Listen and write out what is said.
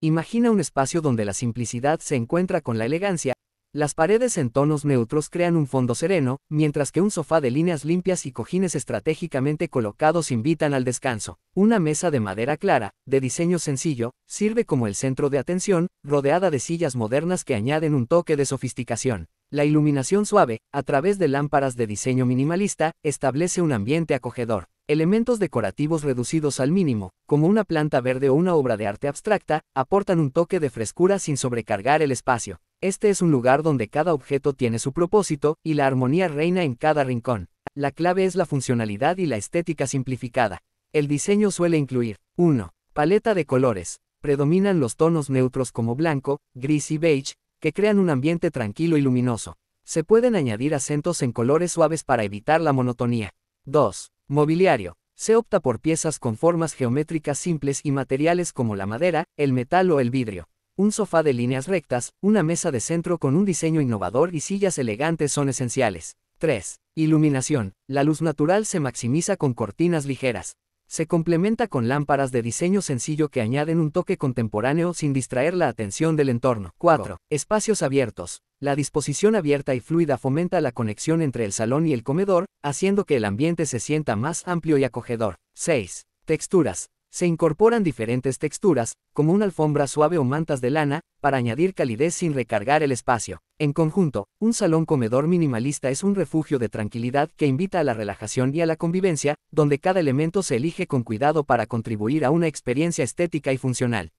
Imagina un espacio donde la simplicidad se encuentra con la elegancia, las paredes en tonos neutros crean un fondo sereno, mientras que un sofá de líneas limpias y cojines estratégicamente colocados invitan al descanso. Una mesa de madera clara, de diseño sencillo, sirve como el centro de atención, rodeada de sillas modernas que añaden un toque de sofisticación. La iluminación suave, a través de lámparas de diseño minimalista, establece un ambiente acogedor. Elementos decorativos reducidos al mínimo, como una planta verde o una obra de arte abstracta, aportan un toque de frescura sin sobrecargar el espacio. Este es un lugar donde cada objeto tiene su propósito y la armonía reina en cada rincón. La clave es la funcionalidad y la estética simplificada. El diseño suele incluir 1. Paleta de colores. Predominan los tonos neutros como blanco, gris y beige, que crean un ambiente tranquilo y luminoso. Se pueden añadir acentos en colores suaves para evitar la monotonía. 2. Mobiliario. Se opta por piezas con formas geométricas simples y materiales como la madera, el metal o el vidrio. Un sofá de líneas rectas, una mesa de centro con un diseño innovador y sillas elegantes son esenciales. 3. Iluminación. La luz natural se maximiza con cortinas ligeras, se complementa con lámparas de diseño sencillo que añaden un toque contemporáneo sin distraer la atención del entorno. 4. Espacios abiertos. La disposición abierta y fluida fomenta la conexión entre el salón y el comedor, haciendo que el ambiente se sienta más amplio y acogedor. 6. Texturas. Se incorporan diferentes texturas, como una alfombra suave o mantas de lana, para añadir calidez sin recargar el espacio. En conjunto, un salón comedor minimalista es un refugio de tranquilidad que invita a la relajación y a la convivencia, donde cada elemento se elige con cuidado para contribuir a una experiencia estética y funcional.